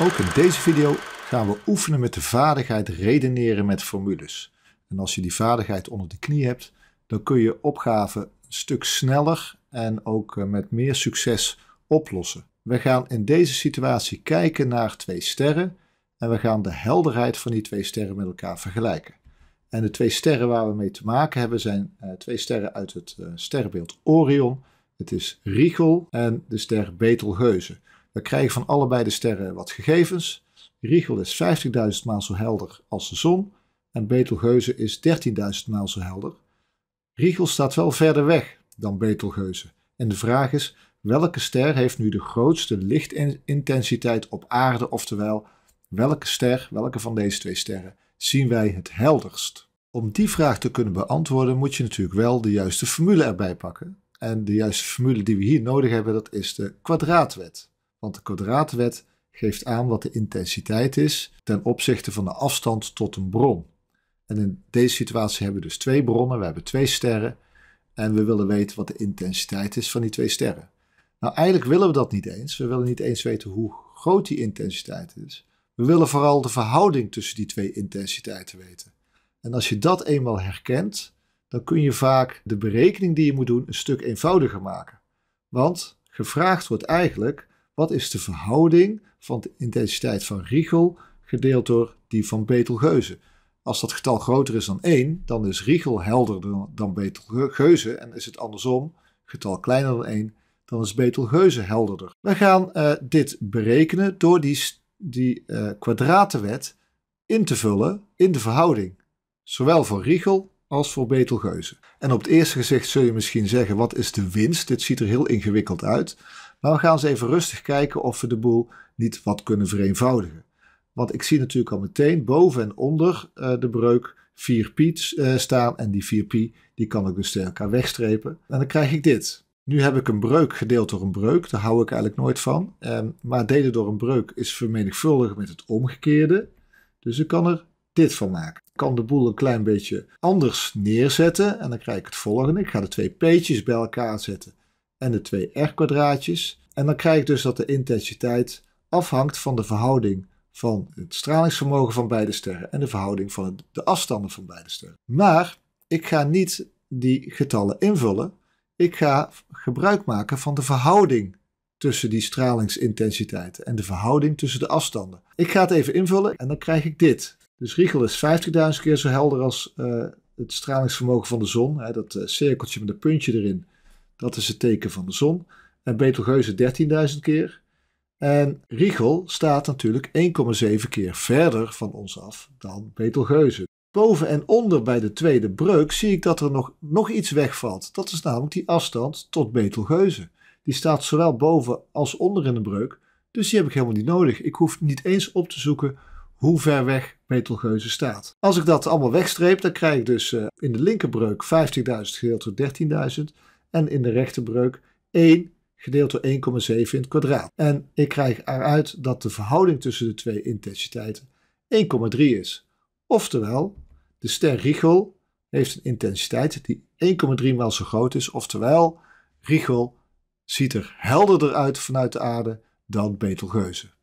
Ook in deze video gaan we oefenen met de vaardigheid redeneren met formules. En als je die vaardigheid onder de knie hebt, dan kun je opgaven een stuk sneller en ook eh, met meer succes oplossen. We gaan in deze situatie kijken naar twee sterren en we gaan de helderheid van die twee sterren met elkaar vergelijken. En de twee sterren waar we mee te maken hebben zijn eh, twee sterren uit het eh, sterrenbeeld Orion. Het is Rigel en de ster Betelgeuze. We krijgen van allebei de sterren wat gegevens. Riegel is 50.000 maal zo helder als de zon en Betelgeuze is 13.000 maal zo helder. Riegel staat wel verder weg dan Betelgeuze. En de vraag is, welke ster heeft nu de grootste lichtintensiteit op aarde, oftewel welke ster, welke van deze twee sterren, zien wij het helderst? Om die vraag te kunnen beantwoorden moet je natuurlijk wel de juiste formule erbij pakken. En de juiste formule die we hier nodig hebben, dat is de kwadraatwet want de kwadraatwet geeft aan wat de intensiteit is ten opzichte van de afstand tot een bron. En in deze situatie hebben we dus twee bronnen, we hebben twee sterren en we willen weten wat de intensiteit is van die twee sterren. Nou, eigenlijk willen we dat niet eens. We willen niet eens weten hoe groot die intensiteit is. We willen vooral de verhouding tussen die twee intensiteiten weten. En als je dat eenmaal herkent, dan kun je vaak de berekening die je moet doen een stuk eenvoudiger maken. Want gevraagd wordt eigenlijk wat is de verhouding van de intensiteit van Riegel gedeeld door die van Betelgeuze? Als dat getal groter is dan 1, dan is Riegel helderder dan Betelgeuze. En is het andersom, getal kleiner dan 1, dan is Betelgeuze helderder. We gaan eh, dit berekenen door die, die eh, kwadratenwet in te vullen in de verhouding. Zowel voor Riegel als voor Betelgeuze. En op het eerste gezicht zul je misschien zeggen, wat is de winst? Dit ziet er heel ingewikkeld uit. Nou, we gaan eens even rustig kijken of we de boel niet wat kunnen vereenvoudigen. Want ik zie natuurlijk al meteen boven en onder eh, de breuk 4 pi eh, staan. En die 4pi die kan ik dus tegen elkaar wegstrepen. En dan krijg ik dit. Nu heb ik een breuk gedeeld door een breuk. Daar hou ik eigenlijk nooit van. Ehm, maar delen door een breuk is vermenigvuldigen met het omgekeerde. Dus ik kan er dit van maken. Ik kan de boel een klein beetje anders neerzetten. En dan krijg ik het volgende. Ik ga de twee p'tjes bij elkaar zetten en de twee R-kwadraatjes. En dan krijg ik dus dat de intensiteit afhangt van de verhouding van het stralingsvermogen van beide sterren en de verhouding van de afstanden van beide sterren. Maar ik ga niet die getallen invullen. Ik ga gebruik maken van de verhouding tussen die stralingsintensiteiten en de verhouding tussen de afstanden. Ik ga het even invullen en dan krijg ik dit. Dus Riegel is 50.000 keer zo helder als eh, het stralingsvermogen van de zon. Hè, dat eh, cirkeltje met een puntje erin dat is het teken van de zon. En Betelgeuze 13.000 keer. En Riegel staat natuurlijk 1,7 keer verder van ons af dan Betelgeuze. Boven en onder bij de tweede breuk zie ik dat er nog, nog iets wegvalt. Dat is namelijk die afstand tot Betelgeuze. Die staat zowel boven als onder in de breuk. Dus die heb ik helemaal niet nodig. Ik hoef niet eens op te zoeken hoe ver weg Betelgeuze staat. Als ik dat allemaal wegstreep, dan krijg ik dus eh, in de linkerbreuk 50.000 gedeeld door 13.000 en in de rechterbreuk 1 gedeeld door 1,7 in het kwadraat. En ik krijg eruit dat de verhouding tussen de twee intensiteiten 1,3 is. Oftewel, de ster Riegel heeft een intensiteit die 1,3 maal zo groot is. Oftewel, Riegel ziet er helderder uit vanuit de aarde dan Betelgeuze.